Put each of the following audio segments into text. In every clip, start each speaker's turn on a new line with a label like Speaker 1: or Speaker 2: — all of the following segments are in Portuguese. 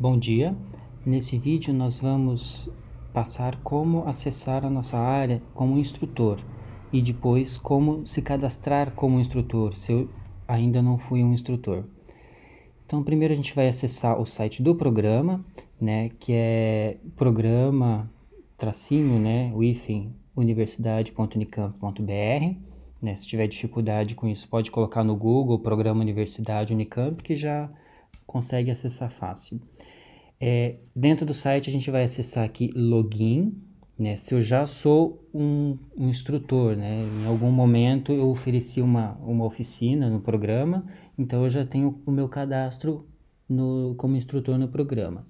Speaker 1: Bom dia! Nesse vídeo nós vamos passar como acessar a nossa área como instrutor e depois como se cadastrar como instrutor, se eu ainda não fui um instrutor. Então primeiro a gente vai acessar o site do programa, né, que é programa tracinho, né, universidade.unicamp.br. Né, se tiver dificuldade com isso, pode colocar no Google Programa Universidade Unicamp que já consegue acessar fácil. É, dentro do site a gente vai acessar aqui login, né? Se eu já sou um, um instrutor, né? Em algum momento eu ofereci uma, uma oficina no programa, então eu já tenho o meu cadastro no, como instrutor no programa.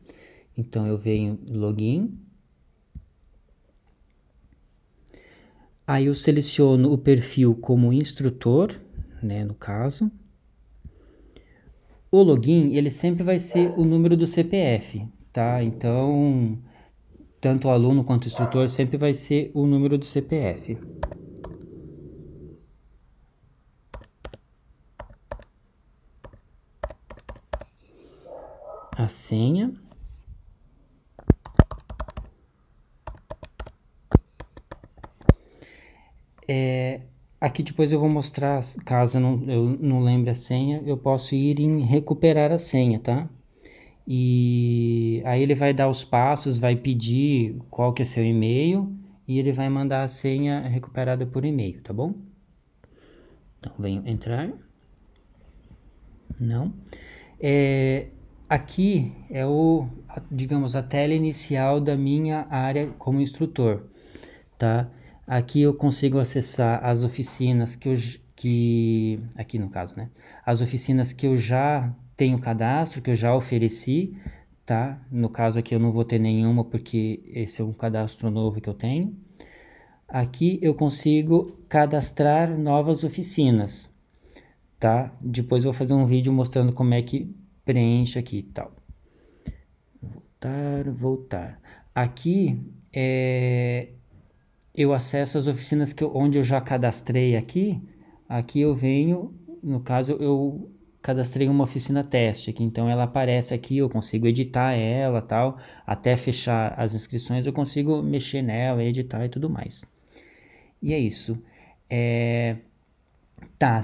Speaker 1: Então eu venho login. Aí eu seleciono o perfil como instrutor, né, no caso. O login, ele sempre vai ser o número do CPF, tá? Então, tanto o aluno quanto o instrutor sempre vai ser o número do CPF. A senha. É, Aqui depois eu vou mostrar, caso eu não, eu não lembre a senha, eu posso ir em recuperar a senha, tá? E aí ele vai dar os passos, vai pedir qual que é seu e-mail e ele vai mandar a senha recuperada por e-mail, tá bom? Então venho entrar. Não. É, aqui é o, digamos, a tela inicial da minha área como instrutor, tá? Aqui eu consigo acessar as oficinas que eu que aqui no caso, né? As oficinas que eu já tenho cadastro, que eu já ofereci, tá? No caso aqui eu não vou ter nenhuma porque esse é um cadastro novo que eu tenho. Aqui eu consigo cadastrar novas oficinas, tá? Depois eu vou fazer um vídeo mostrando como é que preenche aqui e tal. Voltar, voltar. Aqui é, eu acesso as oficinas que eu, onde eu já cadastrei aqui. Aqui eu venho, no caso eu cadastrei uma oficina teste, aqui. então ela aparece aqui, eu consigo editar ela, tal, até fechar as inscrições eu consigo mexer nela, editar e tudo mais. E é isso. É... Tá,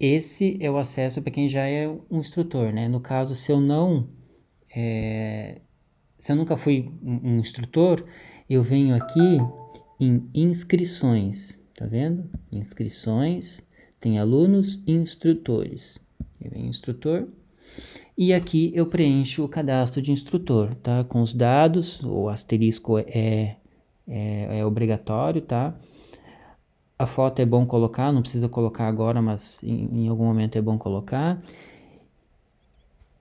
Speaker 1: esse é o acesso para quem já é um instrutor, né? No caso, se eu não, é... se eu nunca fui um instrutor, eu venho aqui em inscrições, tá vendo? Inscrições, tem alunos e instrutores. É instrutor. E aqui eu preencho o cadastro de instrutor, tá? Com os dados, o asterisco é, é, é obrigatório, tá? A foto é bom colocar, não precisa colocar agora, mas em, em algum momento é bom colocar.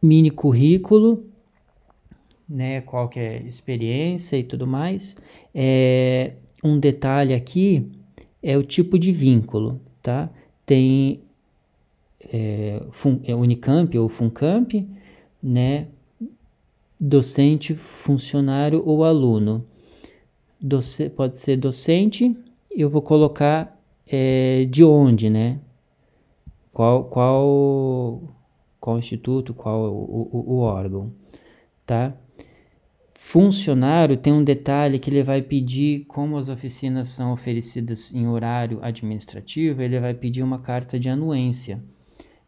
Speaker 1: Mini currículo, né, qual que é a experiência e tudo mais, é, um detalhe aqui é o tipo de vínculo, tá? Tem é, fun, é Unicamp ou Funcamp, né? Docente, funcionário ou aluno. Doce, pode ser docente, eu vou colocar é, de onde, né? Qual, qual, qual instituto, qual o, o, o órgão, tá? funcionário tem um detalhe que ele vai pedir, como as oficinas são oferecidas em horário administrativo, ele vai pedir uma carta de anuência,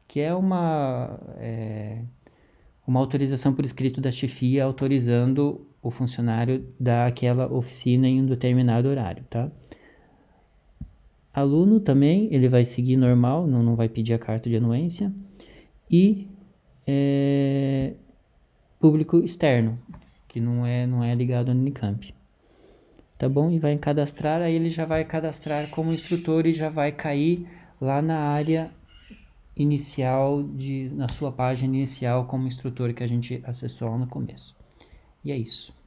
Speaker 1: que é uma, é, uma autorização por escrito da chefia autorizando o funcionário daquela oficina em um determinado horário, tá? Aluno também, ele vai seguir normal, não, não vai pedir a carta de anuência. E é, público externo, que não é, não é ligado ao Unicamp. Tá bom? E vai em cadastrar, aí ele já vai cadastrar como instrutor e já vai cair lá na área inicial, de, na sua página inicial como instrutor que a gente acessou lá no começo. E é isso.